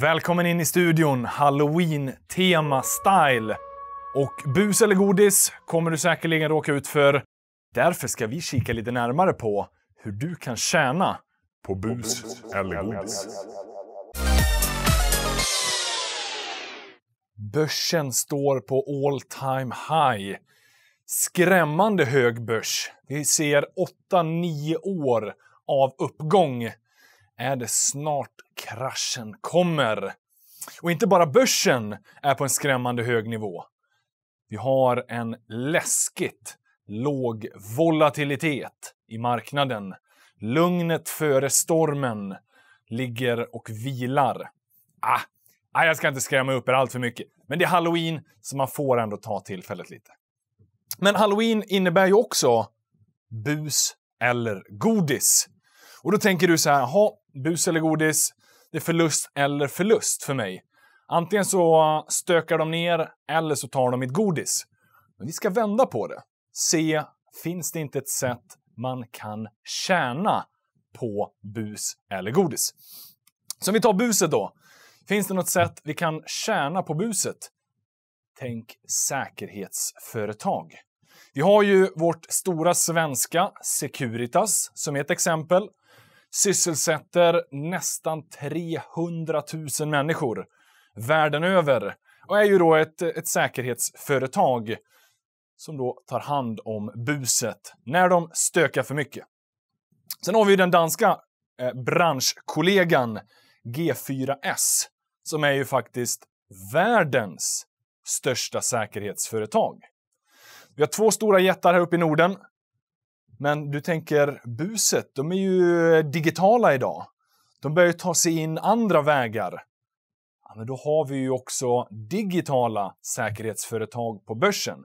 Välkommen in i studion, halloween-tema-style. Och bus eller godis kommer du säkerligen råka ut för. Därför ska vi kika lite närmare på hur du kan tjäna på bus eller godis. Börsen står på all time high. Skrämmande hög börs. Vi ser 8-9 år av uppgång är det snart kraschen kommer. Och inte bara börsen är på en skrämmande hög nivå. Vi har en läskigt låg volatilitet i marknaden. Lugnet före stormen ligger och vilar. Ah, ah, jag ska inte skrämma upp er allt för mycket, men det är halloween så man får ändå ta tillfället lite. Men halloween innebär ju också bus eller godis. Och då tänker du så här, bus eller godis. Det är förlust eller förlust för mig. Antingen så stökar de ner eller så tar de mitt godis. Men vi ska vända på det. Se, finns det inte ett sätt man kan tjäna på bus eller godis? Så om vi tar buset då. Finns det något sätt vi kan tjäna på buset? Tänk säkerhetsföretag. Vi har ju vårt stora svenska Securitas som är ett exempel sysselsätter nästan 300 000 människor världen över och är ju då ett, ett säkerhetsföretag som då tar hand om buset när de stökar för mycket. Sen har vi den danska eh, branschkollegan G4S som är ju faktiskt världens största säkerhetsföretag. Vi har två stora jättar här uppe i Norden men du tänker buset, de är ju eh, digitala idag. De börjar ta sig in andra vägar. Ja, men då har vi ju också digitala säkerhetsföretag på börsen.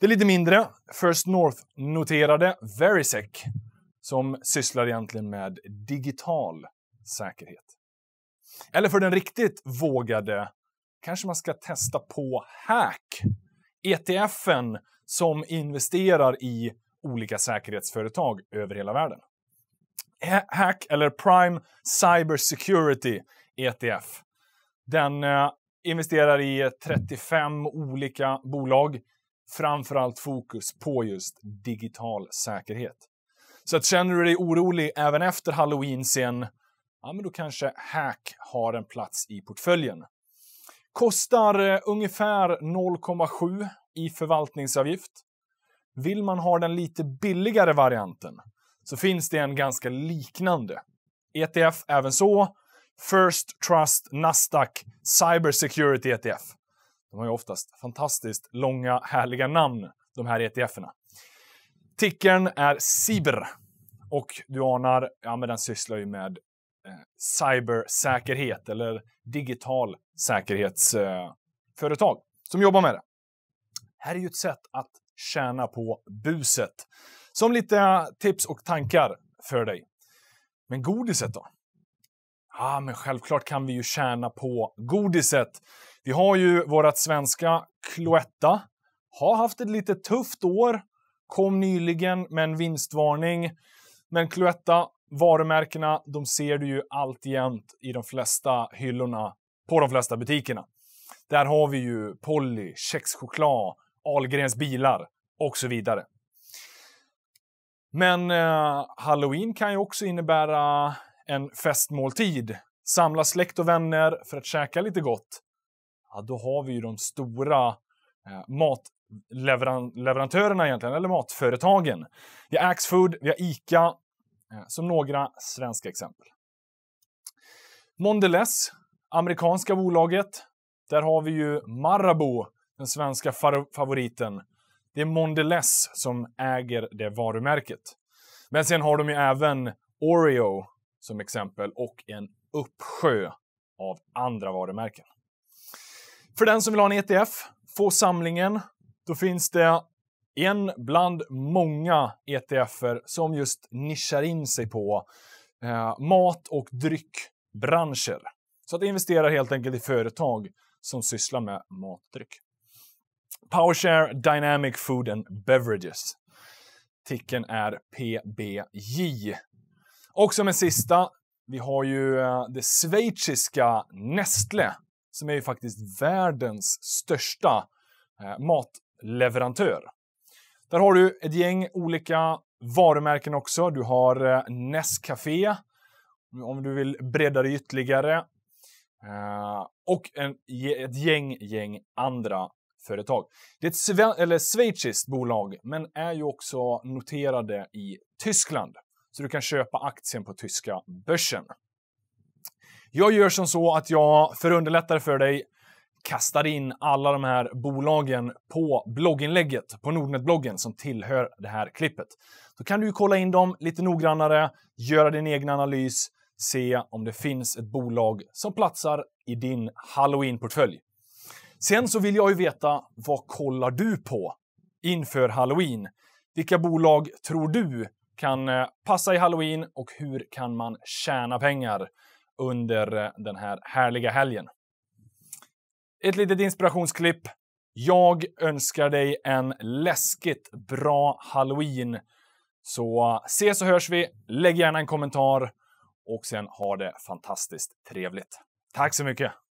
Det lite mindre First North-noterade Verisec som sysslar egentligen med digital säkerhet. Eller för den riktigt vågade kanske man ska testa på hack. ETFen som investerar i olika säkerhetsföretag över hela världen. Hack eller Prime Cyber Security ETF. Den eh, investerar i 35 olika bolag, framförallt fokus på just digital säkerhet. Så att känner du dig orolig även efter halloween sen, ja men då kanske Hack har en plats i portföljen. Kostar eh, ungefär 0,7 i förvaltningsavgift. Vill man ha den lite billigare varianten så finns det en ganska liknande. ETF även så. First Trust Nasdaq Cyber Security ETF. De har ju oftast fantastiskt långa härliga namn, de här ETFerna. Tickern är CIBR och du anar, ja men den sysslar ju med eh, cybersäkerhet eller digital säkerhetsföretag eh, som jobbar med det. Här är ju ett sätt att tjäna på buset. Som lite tips och tankar för dig. Men godiset då? Ja, ah, men självklart kan vi ju tjäna på godiset. Vi har ju vårt svenska Cloetta. Har haft ett lite tufft år. Kom nyligen med en vinstvarning. Men Cloetta, varumärkena, de ser du ju alltjämt i de flesta hyllorna på de flesta butikerna. Där har vi ju Polly, kexchoklad, Algrens bilar och så vidare. Men eh, halloween kan ju också innebära en festmåltid. Samla släkt och vänner för att käka lite gott. Ja, då har vi ju de stora eh, matleverantörerna egentligen, eller matföretagen. Vi har Axfood, vi har Ica, eh, som några svenska exempel. Mondelez, amerikanska bolaget. Där har vi ju Marabou den svenska favoriten. Det är Mondelez som äger det varumärket. Men sen har de ju även Oreo som exempel och en uppsjö av andra varumärken. För den som vill ha en ETF, få samlingen, då finns det en bland många ETFer som just nischar in sig på eh, mat och dryckbranscher. Så att investerar helt enkelt i företag som sysslar med mat och dryck. PowerShare Dynamic Food and Beverages. Ticken är PBJ. Och som en sista, vi har ju eh, det schweiziska Nestlé som är ju faktiskt världens största eh, matleverantör. Där har du ett gäng olika varumärken också. Du har eh, Nescafé, om du vill bredda det ytterligare. Och en, ett gäng, gäng andra företag. Det är ett eller schweiziskt bolag, men är ju också noterade i Tyskland. Så du kan köpa aktien på tyska börsen. Jag gör som så att jag, för underlättare för dig, kastar in alla de här bolagen på blogginlägget, på Nordnet-bloggen som tillhör det här klippet. Då kan du kolla in dem lite noggrannare, göra din egen analys, se om det finns ett bolag som platsar i din halloween-portfölj. Sen så vill jag ju veta, vad kollar du på inför halloween? Vilka bolag tror du kan eh, passa i halloween och hur kan man tjäna pengar under eh, den här härliga helgen? Ett litet inspirationsklipp. Jag önskar dig en läskigt bra halloween. Så eh, ses och hörs vi. Lägg gärna en kommentar och sen ha det fantastiskt trevligt. Tack så mycket!